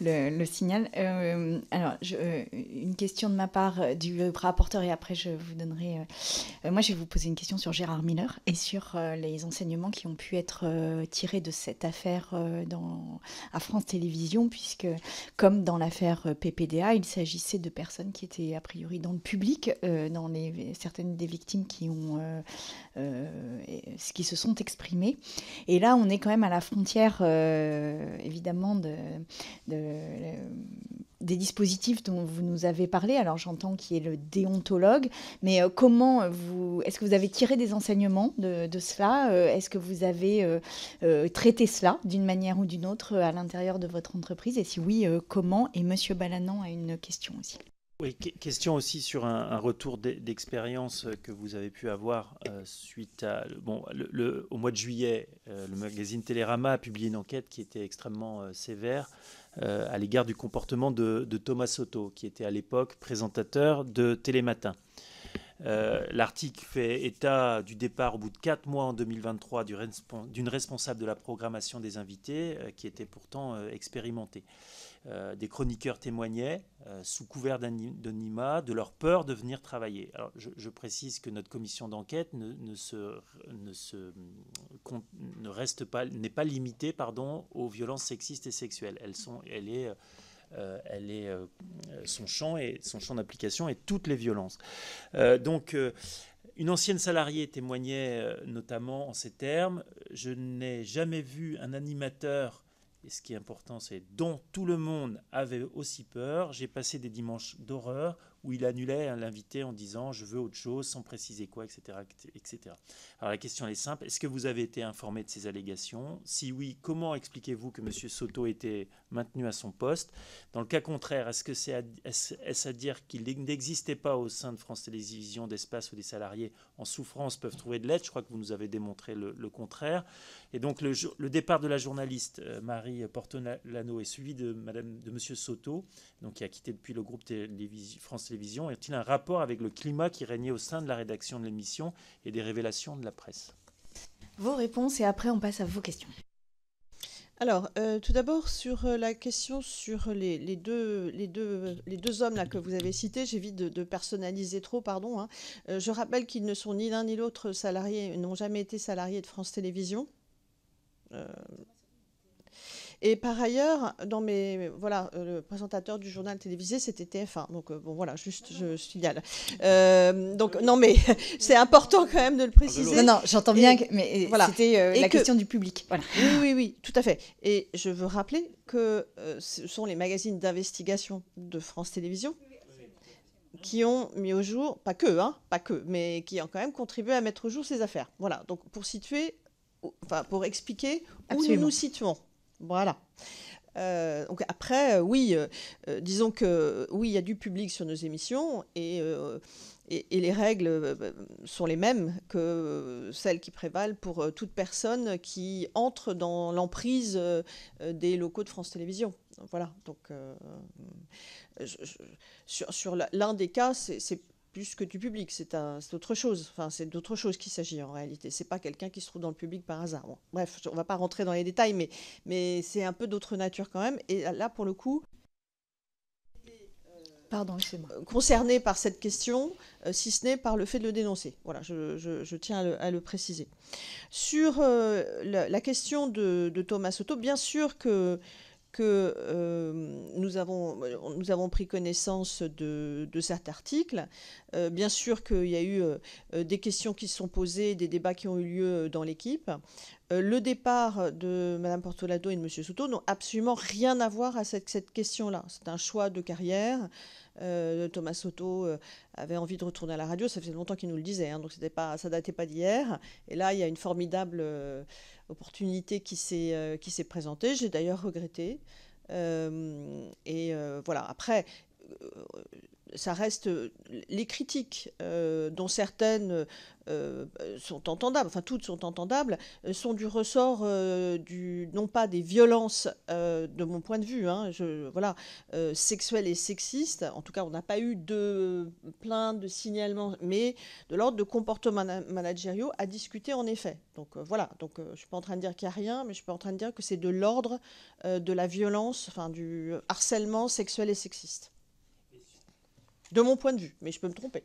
le, signal. Euh, alors, je, euh, une question de ma part euh, du rapporteur et après je vous donnerai. moi, je vais vous poser une question sur Gérard Miller et sur les enseignements qui ont pu être tirés de cette affaire dans, à France Télévisions, puisque comme dans l'affaire PPDA, il s'agissait de personnes qui étaient a priori dans le public, dans les, certaines des victimes qui ont qui se sont exprimées. Et là, on est quand même à la frontière, évidemment, de, de des dispositifs dont vous nous avez parlé. Alors j'entends qui est le déontologue, mais euh, comment vous est-ce que vous avez tiré des enseignements de, cela euh, Est-ce que vous avez euh, traité cela d'une manière ou d'une autre à l'intérieur de votre entreprise Et si oui, comment Et Monsieur Balanan a une question aussi. Oui, question aussi sur un, retour d'expérience euh, que vous avez pu avoir euh, suite à bon au mois de juillet, euh, le magazine Télérama a publié une enquête qui était extrêmement sévère à l'égard du comportement de, de, Thomas Soto, qui était à l'époque présentateur de Télématin. Euh, l'article fait état du départ au bout de quatre mois en 2023 d'une responsable de la programmation des invités euh, qui était pourtant euh, expérimentée. des chroniqueurs témoignaient, sous couvert d'anonymat, de leur peur de venir travailler. Alors, je, précise que notre commission d'enquête ne, se, reste pas, n'est pas limitée pardon, aux violences sexistes et sexuelles. sont, elle est euh, elle est, euh, son champ et son champ d'application est toutes les violences. Euh, donc, une ancienne salariée témoignait notamment en ces termes Je n'ai jamais vu un animateur. Et ce qui est important, c'est dont tout le monde avait aussi peur. J'ai passé des dimanches d'horreur où il annulait hein, l'invité en disant je veux autre chose sans préciser quoi, etc. etc. Alors la question est simple, est-ce que vous avez été informé de ces allégations Si oui, comment expliquez-vous que M. Soto était maintenu à son poste Dans le cas contraire, est-ce que c'est à, à dire qu'il n'existait pas au sein de France Télévisions d'espace où des salariés en souffrance peuvent trouver de l'aide Je crois que vous nous avez démontré le, contraire. Et donc le, le, départ de la journaliste euh, Marie Portolano est suivi de, Madame, de M. Soto, donc, qui a quitté depuis le groupe télévision France Télévision est-il un rapport avec le climat qui régnait au sein de la rédaction de l'émission et des révélations de la presse Vos réponses et après on passe à vos questions. Alors, euh, tout d'abord, sur euh, la question sur les, deux, les, deux, les deux hommes là, que vous avez cités, j'évite de, personnaliser trop, pardon. Hein. Euh, je rappelle qu'ils ne sont ni l'un ni l'autre salariés, n'ont jamais été salariés de France Télévisions. Et par ailleurs, dans mes voilà, euh, le présentateur du journal télévisé, c'était TF1. Donc euh, bon, voilà, juste je suis Euh, donc non, mais c'est important quand même de le ah, préciser. Non, non, j'entends bien, mais c'était euh, la question du public. Oui, oui, oui, tout à fait. Et je veux rappeler que ce sont les magazines d'investigation de France Télévisions qui ont mis au jour, pas que, hein, pas que, mais qui ont quand même contribué à mettre au jour ces affaires. Voilà, donc pour situer, enfin pour expliquer où nous nous situons. Voilà. Euh, donc après, euh, oui, euh, disons que oui, il y a du public sur nos émissions et, les règles sont les mêmes que celles qui prévalent pour toute personne qui entre dans l'emprise des locaux de France Télévisions. Voilà, donc sur l'un des cas, c'est plus que du public, c'est autre chose. Enfin, c'est d'autre chose qu'il s'agit en réalité. C'est pas quelqu'un qui se trouve dans le public par hasard. bref, on va pas rentrer dans les détails, mais, mais c'est un peu d'autre nature quand même. Et là, pour le coup, Pardon, euh, concerné par cette question, euh, si ce n'est par le fait de le dénoncer. Voilà, je, tiens à le, préciser. Sur euh, la, question de, de, Thomas Soto, bien sûr que que euh, nous, avons, nous avons pris connaissance de, cet article. Euh, bien sûr qu'il y a eu euh, des questions qui se sont posées, des débats qui ont eu lieu dans l'équipe. le départ de Mme Portolado et de M. Souto n'ont absolument rien à voir à cette, cette question-là. C'est un choix de carrière. Euh, Thomas Soto euh, avait envie de retourner à la radio, ça faisait longtemps qu'il nous le disait, hein, donc c'était pas, ça datait pas d'hier. Et là, il y a une formidable euh, opportunité qui s'est, qui s'est présentée. J'ai d'ailleurs regretté. et voilà, après, ça reste euh, les critiques, euh, dont certaines euh, sont entendables, enfin toutes sont entendables, sont du ressort du non pas des violences de mon point de vue, hein, voilà, sexuelles et sexistes. En tout cas, on n'a pas eu de plaintes, de signalements, mais de l'ordre de comportement managériaux à discuter en effet. Donc voilà, donc je suis pas en train de dire qu'il n'y a rien, mais je suis pas en train de dire que c'est de l'ordre de la violence, du harcèlement sexuel et sexiste de mon point de vue, mais je peux me tromper.